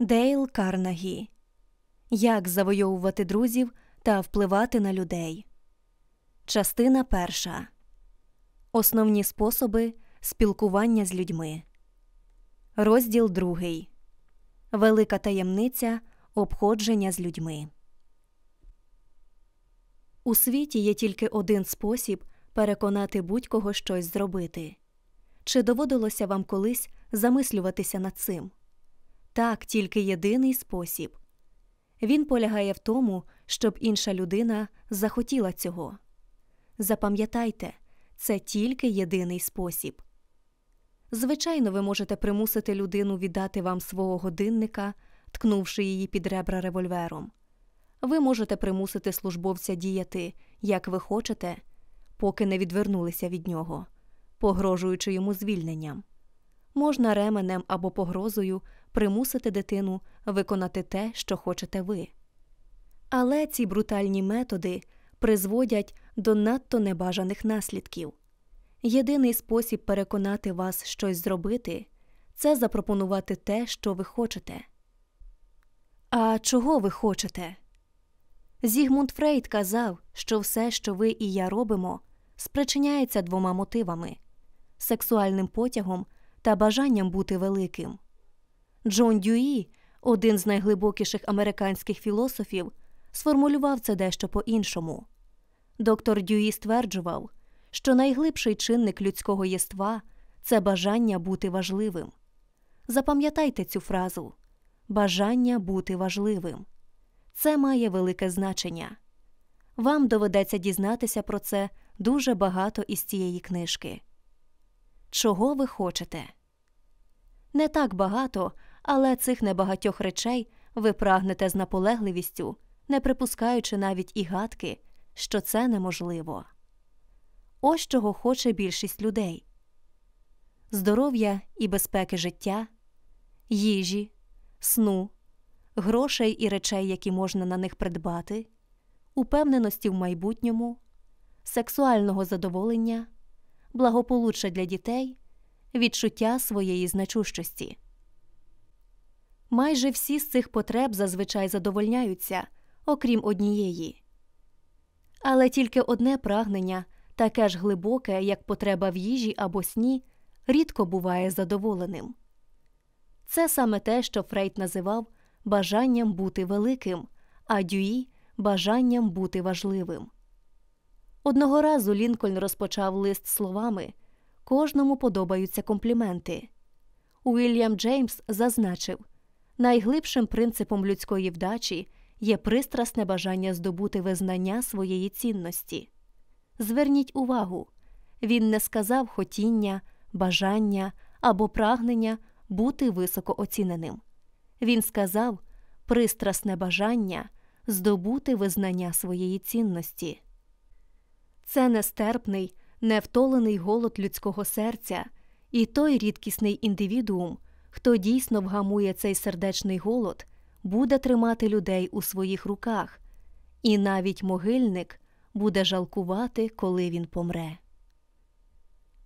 Дейл Карнагі Як завойовувати друзів та впливати на людей. Частина перша. Основні способи спілкування з людьми. Розділ другий. Велика таємниця обходження з людьми. У світі є тільки один спосіб переконати будь-кого щось зробити. Чи доводилося вам колись замислюватися над цим? так тільки єдиний спосіб. Він полягає в тому, щоб інша людина захотіла цього. Запам'ятайте, це тільки єдиний спосіб. Звичайно, ви можете примусити людину віддати вам свого годинника, ткнувши її під ребра револьвером. Ви можете примусити службовця діяти, як ви хочете, поки не відвернулися від нього, погрожуючи йому звільненням можна ременем або погрозою примусити дитину виконати те, що хочете ви. Але ці брутальні методи призводять до надто небажаних наслідків. Єдиний спосіб переконати вас щось зробити це запропонувати те, що ви хочете. А чого ви хочете? Зігмунд Фрейд казав, що все, що ви і я робимо, спричиняється двома мотивами сексуальним потягом та бажанням бути великим. Джон Дюї, один з найглибокіших американських філософів, сформулював це дещо по іншому. Доктор Дюї стверджував, що найглибший чинник людського єства це бажання бути важливим. Запам'ятайте цю фразу бажання бути важливим. Це має велике значення. Вам доведеться дізнатися про це дуже багато із цієї книжки чого ви хочете. Не так багато, але цих небагатьох речей ви прагнете з наполегливістю, не припускаючи навіть і гадки, що це неможливо. Ось чого хоче більшість людей здоров'я і безпеки життя, їжі, сну, грошей і речей, які можна на них придбати, упевненості в майбутньому, сексуального задоволення, благополуччя для дітей, відчуття своєї значущості. Майже всі з цих потреб зазвичай задовольняються, окрім однієї. Але тільки одне прагнення, таке ж глибоке, як потреба в їжі або сні, рідко буває задоволеним. Це саме те, що Фрейд називав бажанням бути великим, а Дюї бажанням бути важливим. Одного разу Лінкольн розпочав лист словами кожному подобаються компліменти. Уільям Джеймс зазначив найглибшим принципом людської вдачі є пристрасне бажання здобути визнання своєї цінності. Зверніть увагу він не сказав хотіння, бажання або прагнення бути високо оціненим. Він сказав пристрасне бажання здобути визнання своєї цінності. Це нестерпний, невтолений голод людського серця і той рідкісний індивідуум, хто дійсно вгамує цей сердечний голод, буде тримати людей у своїх руках, і навіть могильник буде жалкувати, коли він помре.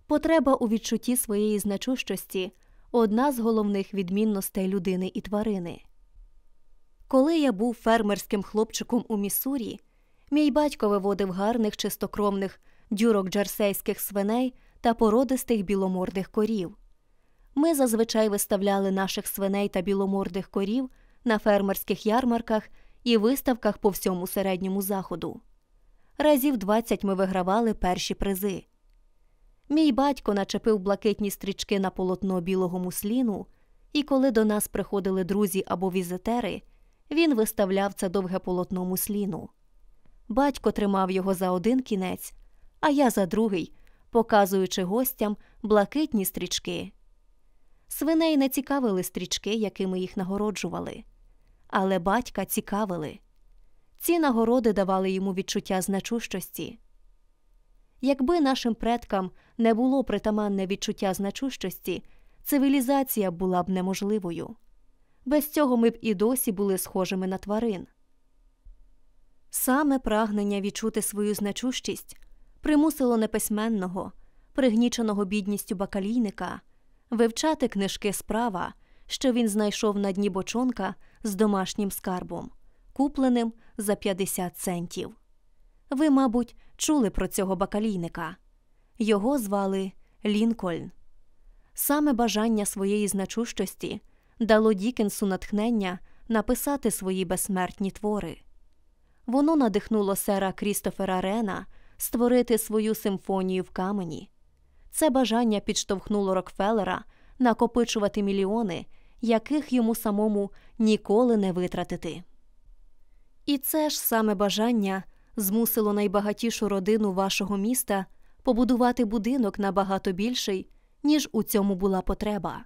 Потреба у відчутті своєї значущості одна з головних відмінностей людини і тварини. Коли я був фермерським хлопчиком у Міссурі, Мій батько виводив гарних чистокромних дюрок джерсейських свиней та породистих біломордих корів. Ми зазвичай виставляли наших свиней та біломордих корів на фермерських ярмарках і виставках по всьому середньому заходу. Разів 20 ми вигравали перші призи. Мій батько начепив блакитні стрічки на полотно білого мусліну, і коли до нас приходили друзі або візитери, він виставляв це довге полотно мусліну. Батько тримав його за один кінець, а я за другий, показуючи гостям блакитні стрічки. Свиней не цікавили стрічки, якими їх нагороджували, але батька цікавили. Ці нагороди давали йому відчуття значущості. Якби нашим предкам не було притаманне відчуття значущості, цивілізація була б неможливою. Без цього ми б і досі були схожими на тварин. Саме прагнення відчути свою значущість примусило неписьменного, пригніченого бідністю бакалійника вивчати книжки справа, що він знайшов на дні бочонка з домашнім скарбом, купленим за 50 центів. Ви, мабуть, чули про цього бакалійника. Його звали Лінкольн. Саме бажання своєї значущості дало Дікенсу натхнення написати свої безсмертні твори. Воно надихнуло сера Крістофера Рена створити свою симфонію в камені. Це бажання підштовхнуло Рокфеллера накопичувати мільйони, яких йому самому ніколи не витратити. І це ж саме бажання змусило найбагатішу родину вашого міста побудувати будинок набагато більший, ніж у цьому була потреба.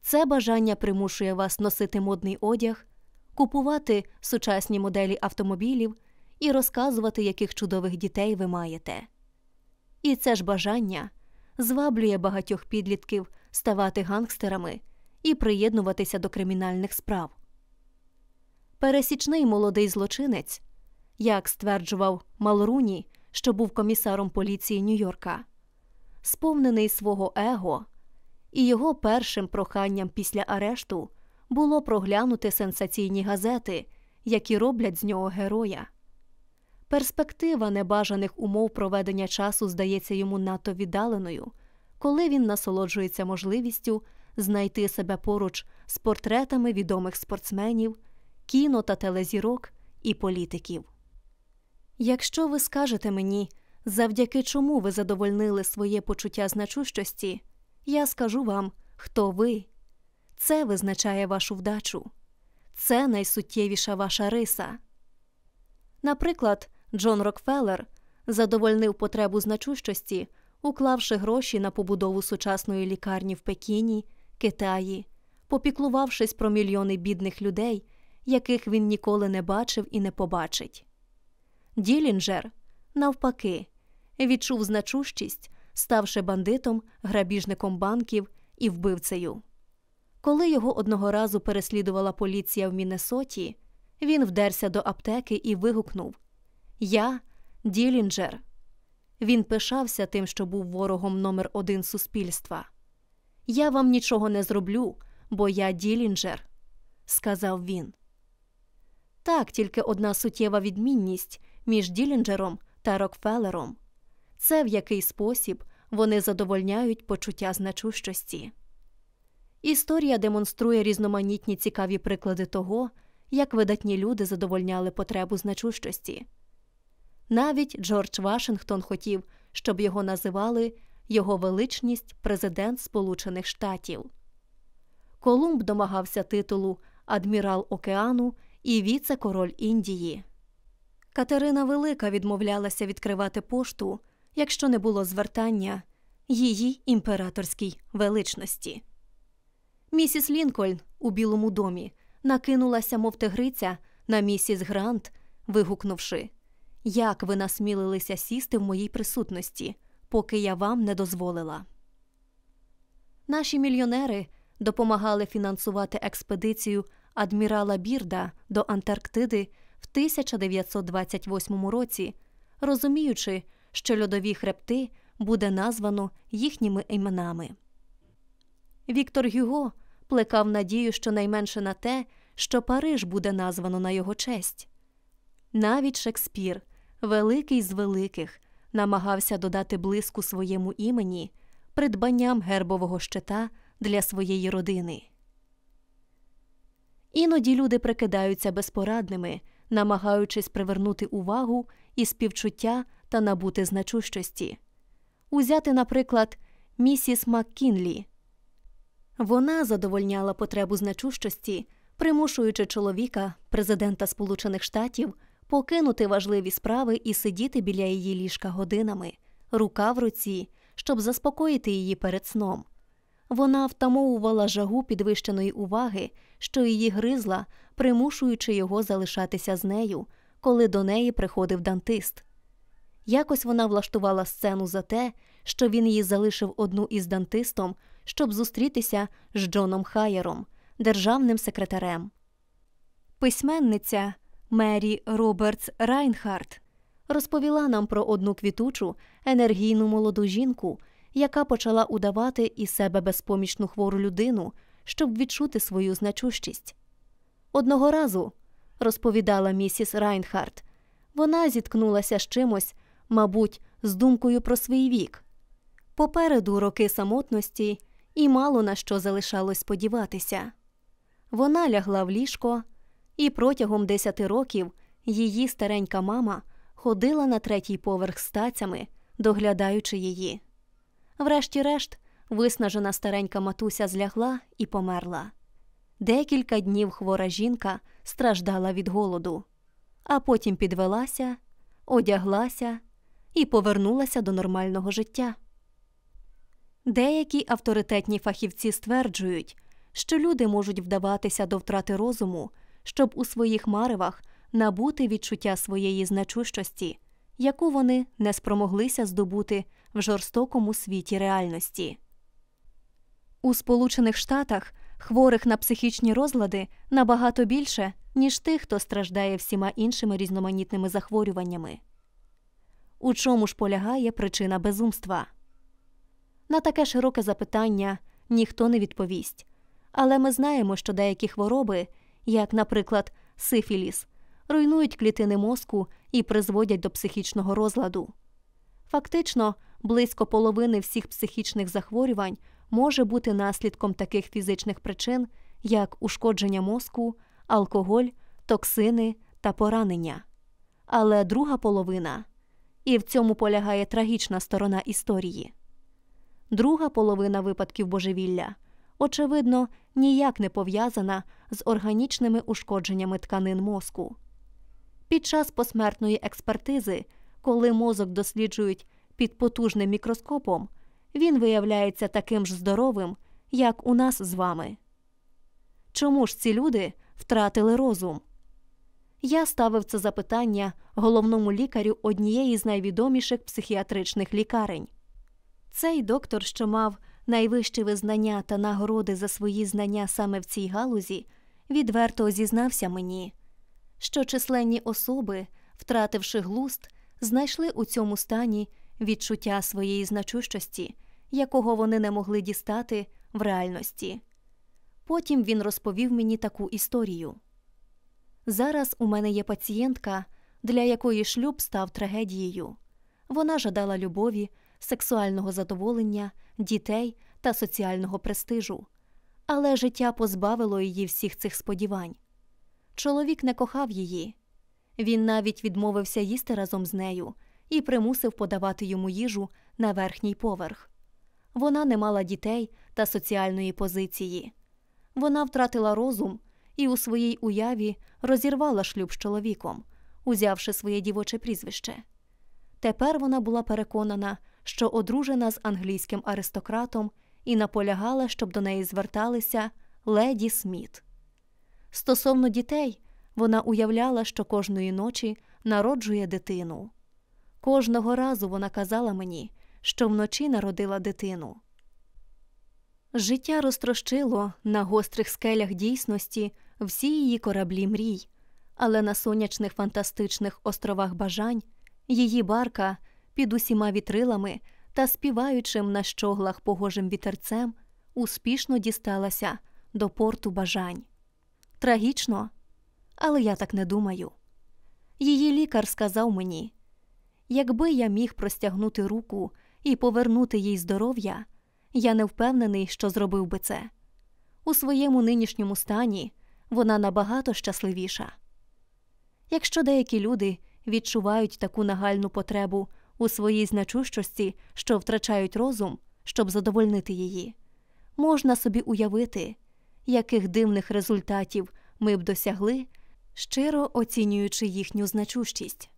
Це бажання примушує вас носити модний одяг купувати сучасні моделі автомобілів і розказувати, яких чудових дітей ви маєте. І це ж бажання зваблює багатьох підлітків ставати гангстерами і приєднуватися до кримінальних справ. Пересічний молодий злочинець, як стверджував Малруні, що був комісаром поліції Нью-Йорка, сповнений свого его, і його першим проханням після арешту було проглянути сенсаційні газети, які роблять з нього героя. Перспектива небажаних умов проведення часу здається йому надто віддаленою, коли він насолоджується можливістю знайти себе поруч з портретами відомих спортсменів, кіно та телезірок і політиків. Якщо ви скажете мені, завдяки чому ви задовольнили своє почуття значущості, я скажу вам, хто ви це визначає вашу вдачу, це найсуттєвіша ваша риса. Наприклад, Джон Рокфеллер задовольнив потребу значущості, уклавши гроші на побудову сучасної лікарні в Пекіні, Китаї, попіклувавшись про мільйони бідних людей, яких він ніколи не бачив і не побачить. Ділінджер, навпаки, відчув значущість, ставши бандитом, грабіжником банків і вбивцею. Коли його одного разу переслідувала поліція в Міннесоті, він вдерся до аптеки і вигукнув Я Ділінджер. Він пишався тим, що був ворогом номер один суспільства. Я вам нічого не зроблю, бо я Ділінджер, сказав він. Так, тільки одна суттєва відмінність між Ділінджером та Рокфеллером. це в який спосіб вони задовольняють почуття значущості. Історія демонструє різноманітні цікаві приклади того, як видатні люди задовольняли потребу значущості. Навіть Джордж Вашингтон хотів, щоб його називали його величність президент Сполучених Штатів. Колумб домагався титулу Адмірал Океану і віце-король Індії. Катерина Велика відмовлялася відкривати пошту, якщо не було звертання її імператорській величності. Місіс Лінкольн у Білому домі накинулася, мов тигриця, на місіс Грант, вигукнувши Як ви насмілилися сісти в моїй присутності, поки я вам не дозволила. Наші мільйонери допомагали фінансувати експедицію адмірала Бірда до Антарктиди в 1928 році, розуміючи, що льодові хребти буде названо їхніми іменами. Віктор Гюго плекав надію щонайменше на те, що Париж буде названо на його честь. Навіть Шекспір, великий з великих, намагався додати блиску своєму імені придбанням гербового щита для своєї родини. Іноді люди прикидаються безпорадними, намагаючись привернути увагу і співчуття та набути значущості. Узяти, наприклад, місіс Маккінлі – вона задовольняла потребу значущості, примушуючи чоловіка, президента Сполучених Штатів, покинути важливі справи і сидіти біля її ліжка годинами, рука в руці, щоб заспокоїти її перед сном. Вона втамовувала жагу підвищеної уваги, що її гризла, примушуючи його залишатися з нею, коли до неї приходив Дантист. Якось вона влаштувала сцену за те, що він її залишив одну із Дантистом щоб зустрітися з Джоном Хаєром, державним секретарем. Письменниця Мері Робертс Райнхарт розповіла нам про одну квітучу, енергійну молоду жінку, яка почала удавати із себе безпомічну хвору людину, щоб відчути свою значущість. Одного разу, розповідала місіс Райнхарт, вона зіткнулася з чимось, мабуть, з думкою про свій вік. Попереду роки самотності і мало на що залишалось сподіватися. Вона лягла в ліжко, і протягом десяти років її старенька мама ходила на третій поверх з тацями, доглядаючи її. Врешті-решт, виснажена старенька матуся злягла і померла. Декілька днів хвора жінка страждала від голоду, а потім підвелася, одяглася і повернулася до нормального життя. Деякі авторитетні фахівці стверджують, що люди можуть вдаватися до втрати розуму, щоб у своїх маревах набути відчуття своєї значущості, яку вони не спромоглися здобути в жорстокому світі реальності. У Сполучених Штатах хворих на психічні розлади набагато більше, ніж тих, хто страждає всіма іншими різноманітними захворюваннями. У чому ж полягає причина безумства? На таке широке запитання ніхто не відповість. Але ми знаємо, що деякі хвороби, як, наприклад, сифіліс, руйнують клітини мозку і призводять до психічного розладу. Фактично, близько половини всіх психічних захворювань може бути наслідком таких фізичних причин, як ушкодження мозку, алкоголь, токсини та поранення. Але друга половина, і в цьому полягає трагічна сторона історії друга половина випадків божевілля, очевидно, ніяк не пов'язана з органічними ушкодженнями тканин мозку. Під час посмертної експертизи, коли мозок досліджують під потужним мікроскопом, він виявляється таким ж здоровим, як у нас з вами. Чому ж ці люди втратили розум? Я ставив це запитання головному лікарю однієї з найвідоміших психіатричних лікарень. Цей доктор, що мав найвищі визнання та нагороди за свої знання саме в цій галузі, відверто зізнався мені, що численні особи, втративши глуст, знайшли у цьому стані відчуття своєї значущості, якого вони не могли дістати в реальності. Потім він розповів мені таку історію. Зараз у мене є пацієнтка, для якої шлюб став трагедією. Вона жадала любові, сексуального задоволення, дітей та соціального престижу, але життя позбавило її всіх цих сподівань. Чоловік не кохав її, він навіть відмовився їсти разом з нею і примусив подавати йому їжу на верхній поверх. Вона не мала дітей та соціальної позиції. Вона втратила розум і у своїй уяві розірвала шлюб з чоловіком, узявши своє дівоче прізвище. Тепер вона була переконана, що одружена з англійським аристократом, і наполягала, щоб до неї зверталися леді Сміт. Стосовно дітей, вона уявляла, що кожної ночі народжує дитину. Кожного разу вона казала мені, що вночі народила дитину. Життя розтрощило на гострих скелях дійсності всі її кораблі мрій, але на сонячних фантастичних островах бажань її барка під усіма вітрилами та співаючим на щоглах погожим вітерцем, успішно дісталася до порту бажань. Трагічно, але я так не думаю. Її лікар сказав мені якби я міг простягнути руку і повернути їй здоров'я, я не впевнений, що зробив би це. У своєму нинішньому стані вона набагато щасливіша. Якщо деякі люди відчувають таку нагальну потребу у своїй значущості, що втрачають розум, щоб задовольнити її. Можна собі уявити, яких дивних результатів ми б досягли, щиро оцінюючи їхню значущість.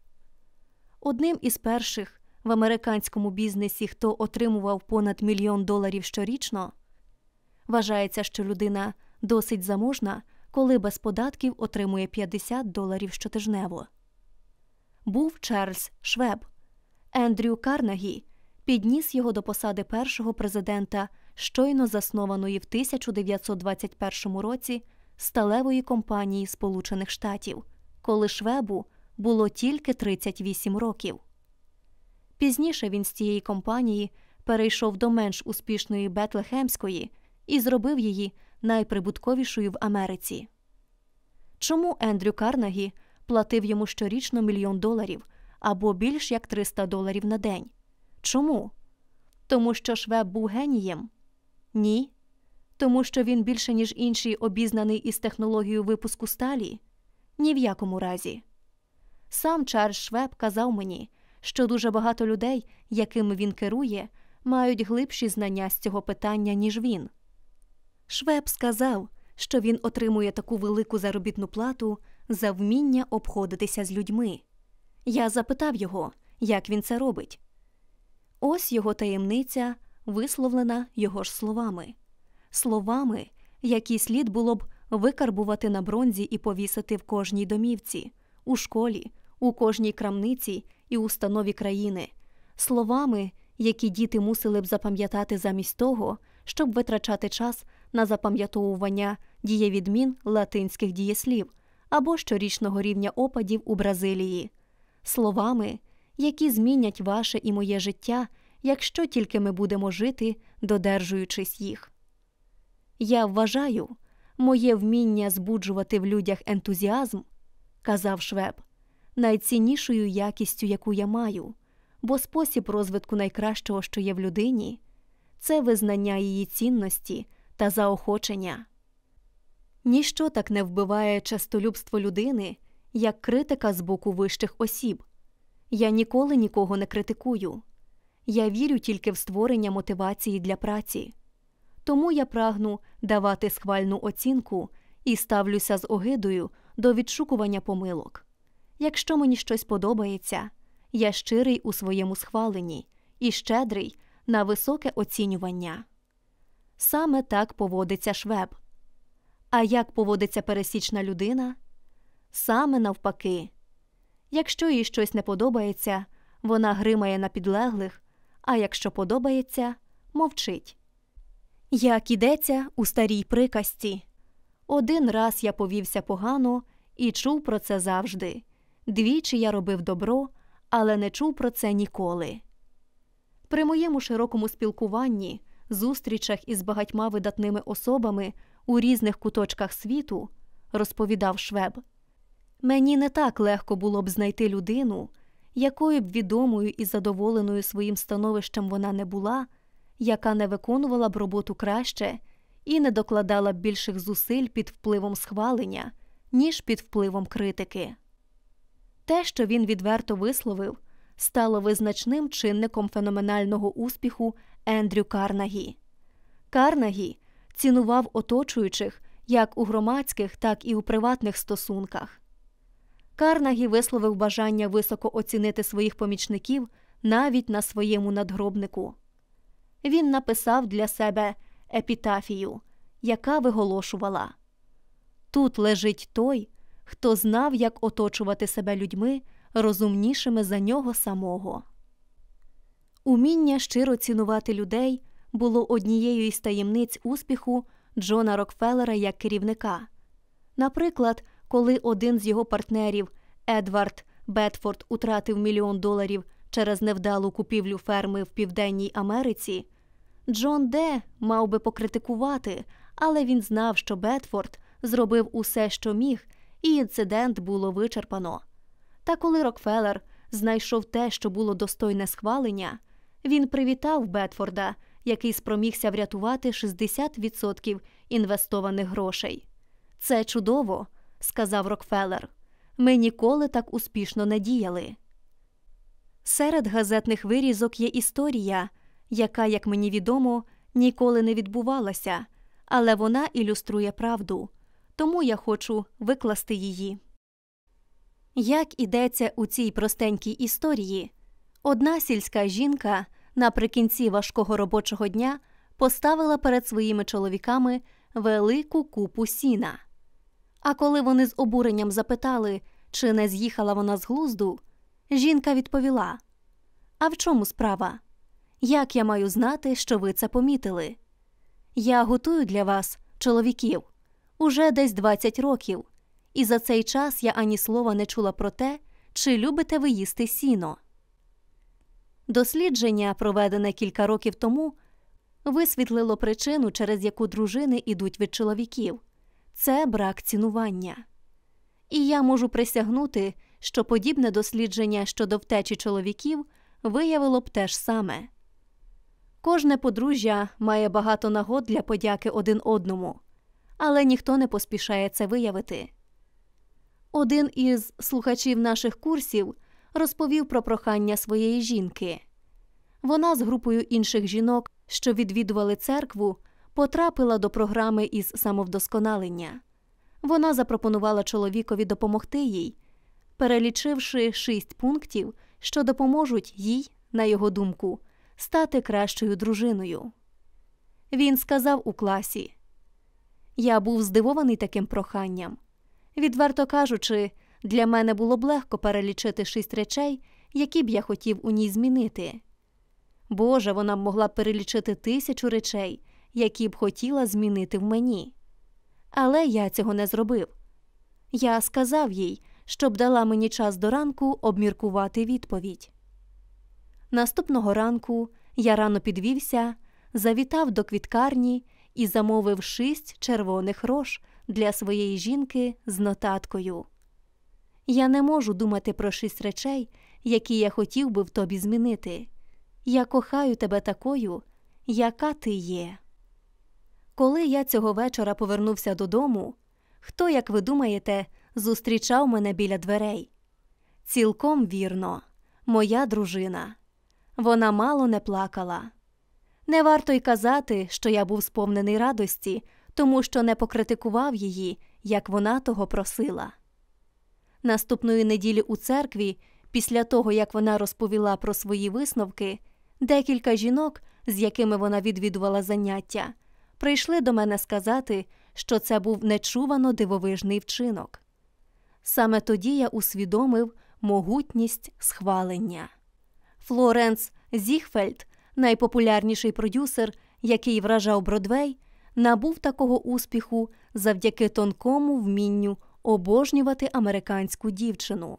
Одним із перших в американському бізнесі, хто отримував понад мільйон доларів щорічно, вважається, що людина досить заможна, коли без податків отримує 50 доларів щотижнево. Був Чарльз Швеб, Ендрю Карнагі підніс його до посади першого президента, щойно заснованої в 1921 році сталевої компанії Сполучених Штатів, коли Швебу було тільки 38 років. Пізніше він з цієї компанії перейшов до менш успішної Бетлехемської і зробив її найприбутковішою в Америці. Чому Ендрю Карнагі платив йому щорічно мільйон доларів? або більш як 300 доларів на день. Чому? Тому що Швеб був генієм? Ні. Тому що він більше, ніж інші, обізнаний із технологією випуску сталі? Ні в якому разі. Сам Чарльз Швеб казав мені, що дуже багато людей, якими він керує, мають глибші знання з цього питання, ніж він. Швеб сказав, що він отримує таку велику заробітну плату за вміння обходитися з людьми. Я запитав його, як він це робить. Ось його таємниця висловлена його ж словами, словами, які слід було б викарбувати на бронзі і повісити в кожній домівці, у школі, у кожній крамниці і установі країни, словами, які діти мусили б запам'ятати замість того, щоб витрачати час на запам'ятовування дієвідмін латинських дієслів або щорічного рівня опадів у Бразилії словами, які змінять ваше і моє життя, якщо тільки ми будемо жити, додержуючись їх. Я вважаю моє вміння збуджувати в людях ентузіазм, казав Швеб, найціннішою якістю, яку я маю, бо спосіб розвитку найкращого, що є в людині, це визнання її цінності та заохочення. Ніщо так не вбиває частолюбство людини як критика з боку вищих осіб. Я ніколи нікого не критикую. Я вірю тільки в створення мотивації для праці. Тому я прагну давати схвальну оцінку і ставлюся з огидою до відшукування помилок. Якщо мені щось подобається, я щирий у своєму схваленні і щедрий на високе оцінювання. Саме так поводиться швеб. А як поводиться пересічна людина? саме навпаки. Якщо їй щось не подобається, вона гримає на підлеглих, а якщо подобається, мовчить. Як ідеться у старій приказці один раз я повівся погано і чув про це завжди. Двічі я робив добро, але не чув про це ніколи. При моєму широкому спілкуванні, зустрічах із багатьма видатними особами у різних куточках світу, розповідав Швеб, Мені не так легко було б знайти людину, якою б відомою і задоволеною своїм становищем вона не була, яка не виконувала б роботу краще і не докладала б більших зусиль під впливом схвалення, ніж під впливом критики. Те, що він відверто висловив, стало визначним чинником феноменального успіху Ендрю Карнагі. Карнагі цінував оточуючих як у громадських, так і у приватних стосунках. Карнагі висловив бажання високо оцінити своїх помічників навіть на своєму надгробнику. Він написав для себе епітафію, яка виголошувала Тут лежить той, хто знав, як оточувати себе людьми, розумнішими за нього самого. Уміння щиро цінувати людей було однією із таємниць успіху Джона Рокфеллера як керівника. Наприклад, коли один з його партнерів, Едвард Бетфорд, утратив мільйон доларів через невдалу купівлю ферми в Південній Америці, Джон Де мав би покритикувати, але він знав, що Бетфорд зробив усе, що міг, і інцидент було вичерпано. Та коли Рокфеллер знайшов те, що було достойне схвалення, він привітав Бетфорда, який спромігся врятувати 60% інвестованих грошей. Це чудово сказав Рокфеллер. Ми ніколи так успішно не діяли. Серед газетних вирізок є історія, яка, як мені відомо, ніколи не відбувалася, але вона ілюструє правду, тому я хочу викласти її. Як ідеться у цій простенькій історії, одна сільська жінка наприкінці важкого робочого дня поставила перед своїми чоловіками велику купу сіна. А коли вони з обуренням запитали, чи не з'їхала вона з глузду, жінка відповіла: А в чому справа? Як я маю знати, що ви це помітили? Я готую для вас, чоловіків, уже десь 20 років, і за цей час я ані слова не чула про те, чи любите ви їсти сіно. Дослідження, проведене кілька років тому, висвітлило причину, через яку дружини ідуть від чоловіків це брак цінування. І я можу присягнути, що подібне дослідження щодо втечі чоловіків виявило б те ж саме. Кожне подружжя має багато нагод для подяки один одному, але ніхто не поспішає це виявити. Один із слухачів наших курсів розповів про прохання своєї жінки. Вона з групою інших жінок, що відвідували церкву, потрапила до програми із самовдосконалення. Вона запропонувала чоловікові допомогти їй, перелічивши шість пунктів, що допоможуть їй, на його думку, стати кращою дружиною. Він сказав у класі Я був здивований таким проханням. Відверто кажучи, для мене було б легко перелічити шість речей, які б я хотів у ній змінити. Боже, вона б могла перелічити тисячу речей, які б хотіла змінити в мені. Але я цього не зробив. Я сказав їй, щоб дала мені час до ранку обміркувати відповідь. Наступного ранку я рано підвівся, завітав до квіткарні і замовив шість червоних рож для своєї жінки з нотаткою. Я не можу думати про шість речей, які я хотів би в тобі змінити. Я кохаю тебе такою, яка ти є. Коли я цього вечора повернувся додому, хто, як ви думаєте, зустрічав мене біля дверей? Цілком вірно, моя дружина. Вона мало не плакала. Не варто й казати, що я був сповнений радості, тому що не покритикував її, як вона того просила. Наступної неділі у церкві, після того як вона розповіла про свої висновки, декілька жінок, з якими вона відвідувала заняття, прийшли до мене сказати, що це був нечувано дивовижний вчинок. Саме тоді я усвідомив могутність схвалення. Флоренс Зігфельд, найпопулярніший продюсер, який вражав Бродвей, набув такого успіху завдяки тонкому вмінню обожнювати американську дівчину.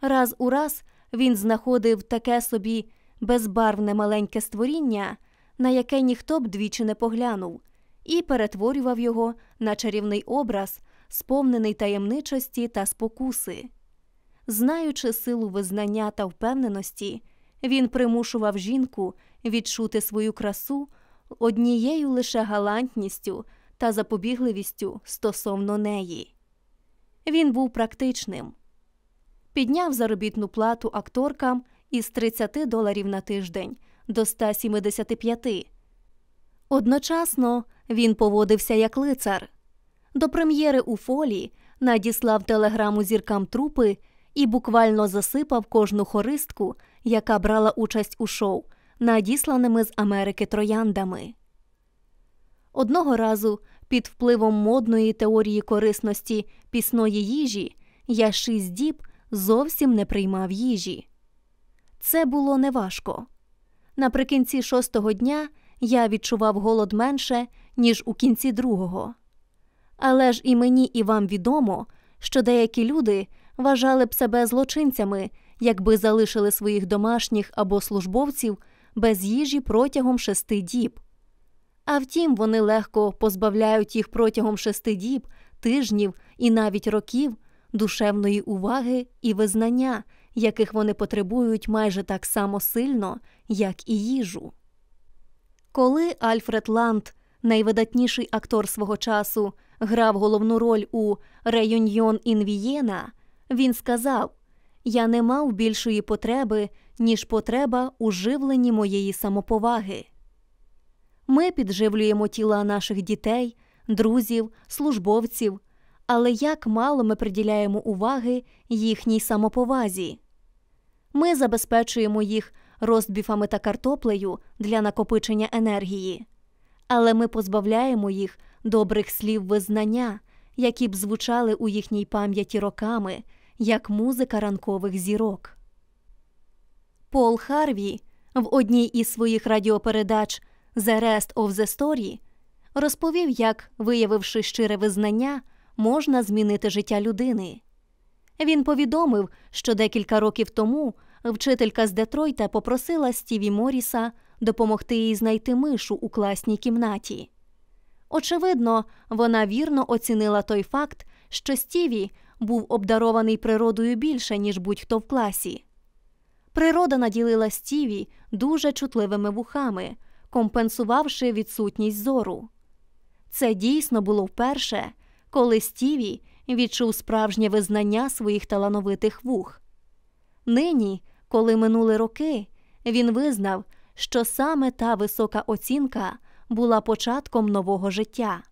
Раз у раз він знаходив таке собі безбарвне маленьке створіння на яке ніхто б двічі не поглянув, і перетворював його на чарівний образ, сповнений таємничості та спокуси. Знаючи силу визнання та впевненості, він примушував жінку відчути свою красу однією лише галантністю та запобігливістю стосовно неї. Він був практичним. Підняв заробітну плату акторкам із 30 доларів на тиждень до 175. Одночасно він поводився як лицар. До прем'єри у фолі надіслав телеграму зіркам трупи і буквально засипав кожну хористку, яка брала участь у шоу, надісланими з Америки трояндами. Одного разу під впливом модної теорії корисності пісної їжі я шість діб зовсім не приймав їжі. Це було неважко. Наприкінці шостого дня я відчував голод менше, ніж у кінці другого. Але ж і мені і вам відомо, що деякі люди вважали б себе злочинцями, якби залишили своїх домашніх або службовців без їжі протягом шести діб. А втім, вони легко позбавляють їх протягом шести діб, тижнів і навіть років душевної уваги і визнання, яких вони потребують майже так само сильно, як і їжу. Коли Альфред Ланд, найвидатніший актор свого часу, грав головну роль у Реюньйон ін Вієна, він сказав: Я не мав більшої потреби, ніж потреба у живленні моєї самоповаги. Ми підживлюємо тіла наших дітей, друзів, службовців, але як мало ми приділяємо уваги їхній самоповазі ми забезпечуємо їх розбіфами та картоплею для накопичення енергії, але ми позбавляємо їх добрих слів визнання, які б звучали у їхній пам'яті роками як музика ранкових зірок. Пол Харві в одній із своїх радіопередач «The Rest of the Story» розповів, як, виявивши щире визнання, можна змінити життя людини. Він повідомив, що декілька років тому вчителька з Детройта попросила Стіві Моріса допомогти їй знайти мишу у класній кімнаті. Очевидно, вона вірно оцінила той факт, що Стіві був обдарований природою більше, ніж будь-хто в класі. Природа наділила Стіві дуже чутливими вухами, компенсувавши відсутність зору. Це дійсно було вперше, коли Стіві відчув справжнє визнання своїх талановитих вух. Нині, коли минули роки, він визнав, що саме та висока оцінка була початком нового життя.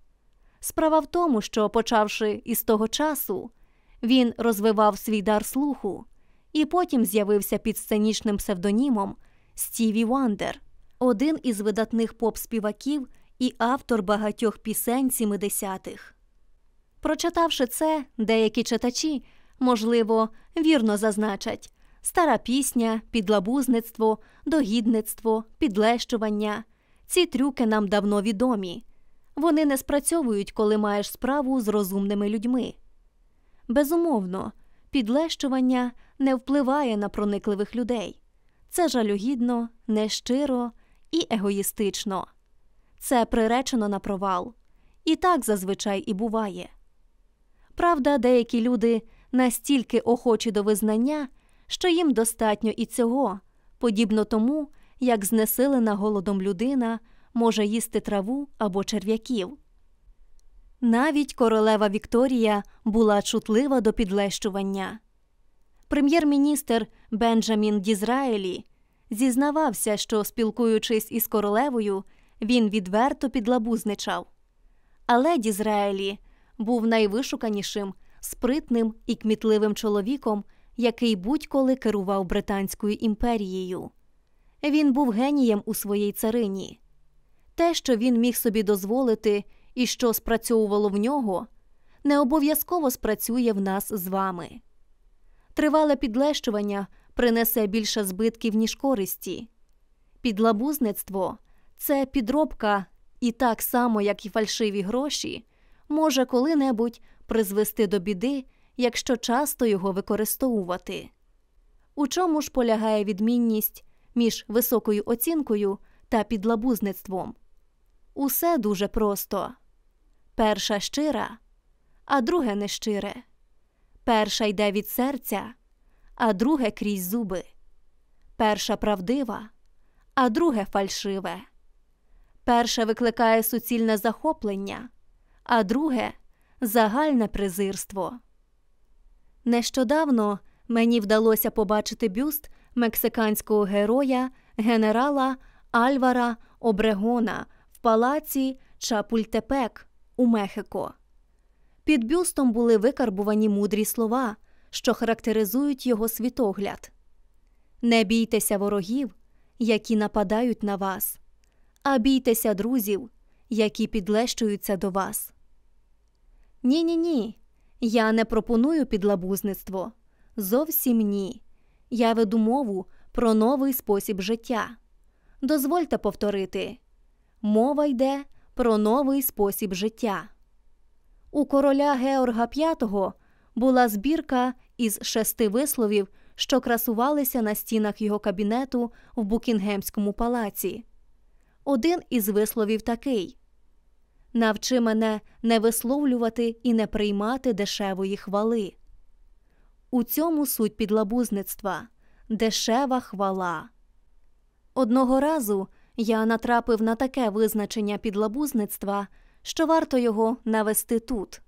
Справа в тому, що, почавши із того часу, він розвивав свій дар слуху і потім з'явився під сценічним псевдонімом Стіві Вандер, один із видатних поп-співаків і автор багатьох пісень 70-х. Прочитавши це, деякі читачі, можливо, вірно зазначать стара пісня, підлабузництво, догідництво, підлещування. Ці трюки нам давно відомі. Вони не спрацьовують, коли маєш справу з розумними людьми. Безумовно, підлещування не впливає на проникливих людей. Це жалюгідно, нещиро і егоїстично. Це приречено на провал. І так зазвичай і буває. Правда, деякі люди настільки охочі до визнання, що їм достатньо і цього, подібно тому, як знесилена голодом людина може їсти траву або черв'яків. Навіть королева Вікторія була чутлива до підлещування. Прем'єр-міністр Бенджамін Дізраїлі зізнавався, що, спілкуючись із королевою, він відверто підлабузничав. Але Дізраїлі був найвишуканішим, спритним і кмітливим чоловіком, який будь-коли керував Британською імперією. Він був генієм у своїй царині. Те, що він міг собі дозволити і що спрацьовувало в нього, не обов'язково спрацює в нас з вами. Тривале підлещування принесе більше збитків, ніж користі. Підлабузництво це підробка і так само, як і фальшиві гроші, може коли-небудь призвести до біди, якщо часто його використовувати. У чому ж полягає відмінність між високою оцінкою та підлабузництвом? Усе дуже просто перша щира, а друге нещире. Перша йде від серця, а друге крізь зуби. Перша правдива, а друге фальшиве. Перша викликає суцільне захоплення, а друге загальне презирство. Нещодавно мені вдалося побачити бюст мексиканського героя генерала Альвара Обрегона в палаці Чапультепек у Мехико. Під бюстом були викарбувані мудрі слова, що характеризують його світогляд. Не бійтеся ворогів, які нападають на вас, а бійтеся друзів, які підлещуються до вас. Ні, ні, ні. Я не пропоную підлабузництво. Зовсім ні. Я веду мову про новий спосіб життя. Дозвольте повторити мова йде про новий спосіб життя. У короля Георга V була збірка із шести висловів, що красувалися на стінах його кабінету в Букінгемському палаці. Один із висловів такий навчи мене не висловлювати і не приймати дешевої хвали. У цьому суть підлабузництва дешева хвала. Одного разу я натрапив на таке визначення підлабузництва, що варто його навести тут.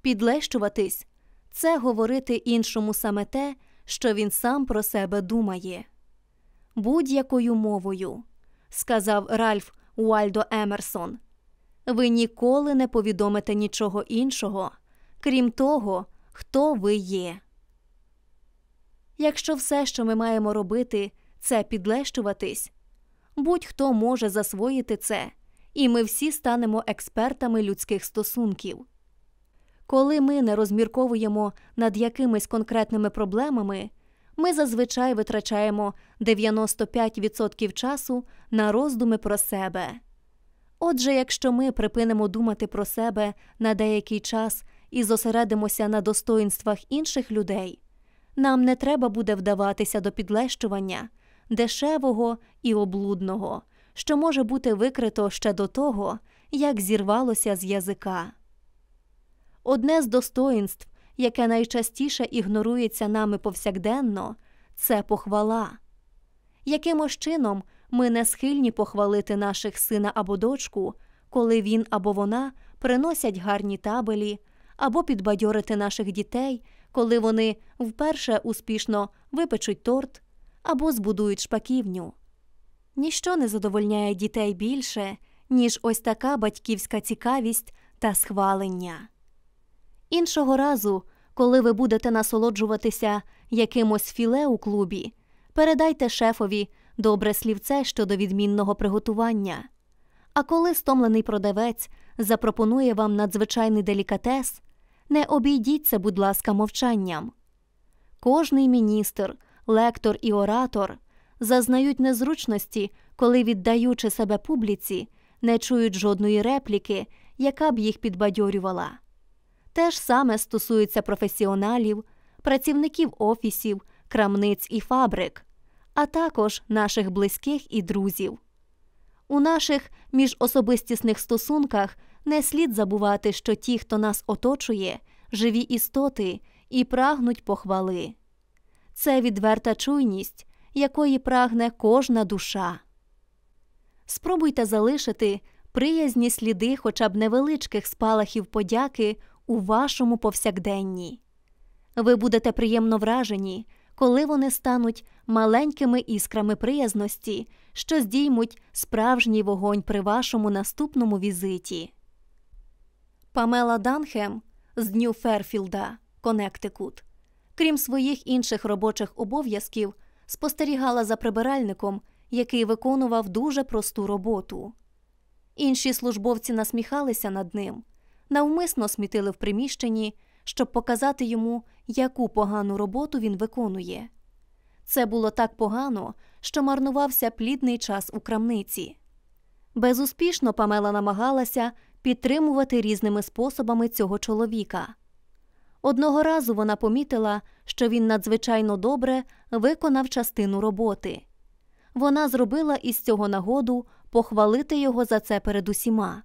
Підлещуватись це говорити іншому саме те, що він сам про себе думає. Будь-якою мовою, сказав Ральф Уальдо Емерсон ви ніколи не повідомите нічого іншого, крім того, хто ви є. Якщо все, що ми маємо робити, це підлещуватись, будь-хто може засвоїти це, і ми всі станемо експертами людських стосунків. Коли ми не розмірковуємо над якимись конкретними проблемами, ми зазвичай витрачаємо 95% часу на роздуми про себе. Отже, якщо ми припинимо думати про себе на деякий час і зосередимося на достоинствах інших людей, нам не треба буде вдаватися до підлещування дешевого і облудного, що може бути викрито ще до того, як зірвалося з язика. Одне з достоїнств, яке найчастіше ігнорується нами повсякденно, це похвала. Якимось чином ми не схильні похвалити наших сина або дочку, коли він або вона приносять гарні табелі, або підбадьорити наших дітей, коли вони вперше успішно випечуть торт або збудують шпаківню. Ніщо не задовольняє дітей більше, ніж ось така батьківська цікавість та схвалення. Іншого разу, коли ви будете насолоджуватися якимось філе у клубі, передайте шефові добре слівце щодо відмінного приготування. А коли стомлений продавець запропонує вам надзвичайний делікатес, не обійдіться, будь ласка, мовчанням. Кожний міністр, лектор і оратор зазнають незручності, коли, віддаючи себе публіці, не чують жодної репліки, яка б їх підбадьорювала. Те ж саме стосується професіоналів, працівників офісів, крамниць і фабрик а також наших близьких і друзів. У наших міжособистісних стосунках не слід забувати, що ті, хто нас оточує, живі істоти і прагнуть похвали. Це відверта чуйність, якої прагне кожна душа. Спробуйте залишити приязні сліди хоча б невеличких спалахів подяки у вашому повсякденні. Ви будете приємно вражені, коли вони стануть маленькими іскрами приязності, що здіймуть справжній вогонь при вашому наступному візиті. Памела Данхем з Нью Ферфілда, Коннектикут, крім своїх інших робочих обов'язків, спостерігала за прибиральником, який виконував дуже просту роботу. Інші службовці насміхалися над ним, навмисно смітили в приміщенні щоб показати йому, яку погану роботу він виконує. Це було так погано, що марнувався плідний час у крамниці. Безуспішно Памела намагалася підтримувати різними способами цього чоловіка. Одного разу вона помітила, що він надзвичайно добре виконав частину роботи. Вона зробила із цього нагоду похвалити його за це перед усіма.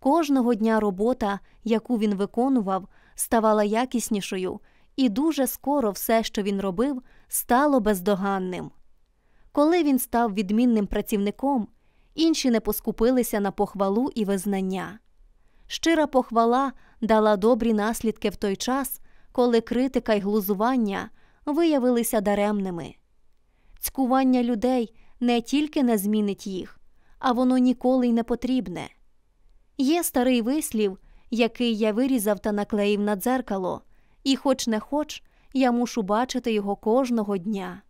Кожного дня робота, яку він виконував, ставала якіснішою, і дуже скоро все, що він робив, стало бездоганним. Коли він став відмінним працівником, інші не поскупилися на похвалу і визнання. Щира похвала дала добрі наслідки в той час, коли критика й глузування виявилися даремними. Цькування людей не тільки не змінить їх, а воно ніколи й не потрібне. Є старий вислів, який я вирізав та наклеїв на дзеркало, і, хоч не хоч, я мушу бачити його кожного дня.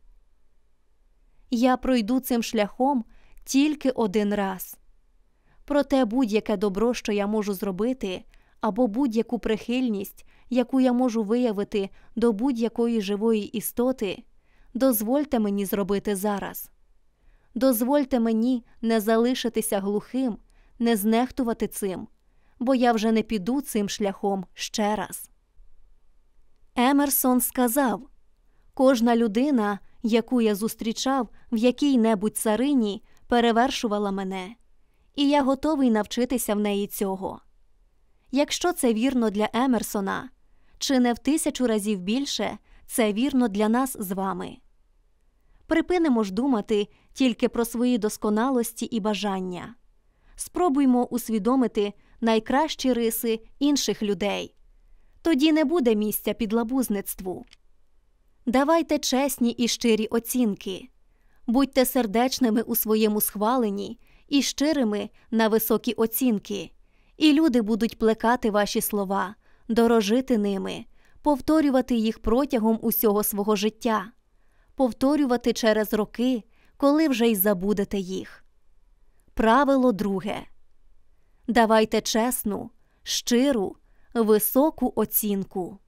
Я пройду цим шляхом тільки один раз. Проте будь-яке добро, що я можу зробити, або будь-яку прихильність, яку я можу виявити до будь-якої живої істоти, дозвольте мені зробити зараз. Дозвольте мені не залишитися глухим, не знехтувати цим бо я вже не піду цим шляхом ще раз. Емерсон сказав кожна людина, яку я зустрічав в якій небудь царині, перевершувала мене, і я готовий навчитися в неї цього. Якщо це вірно для Емерсона, чи не в тисячу разів більше це вірно для нас з вами. Припинимо ж думати тільки про свої досконалості і бажання. Спробуймо усвідомити найкращі риси інших людей. Тоді не буде місця під лабузництву. Давайте чесні і щирі оцінки, будьте сердечними у своєму схваленні і щирими на високі оцінки, і люди будуть плекати ваші слова, дорожити ними, повторювати їх протягом усього свого життя, повторювати через роки, коли вже й забудете їх. Правило друге. Давайте чесну, щиру, високу оцінку.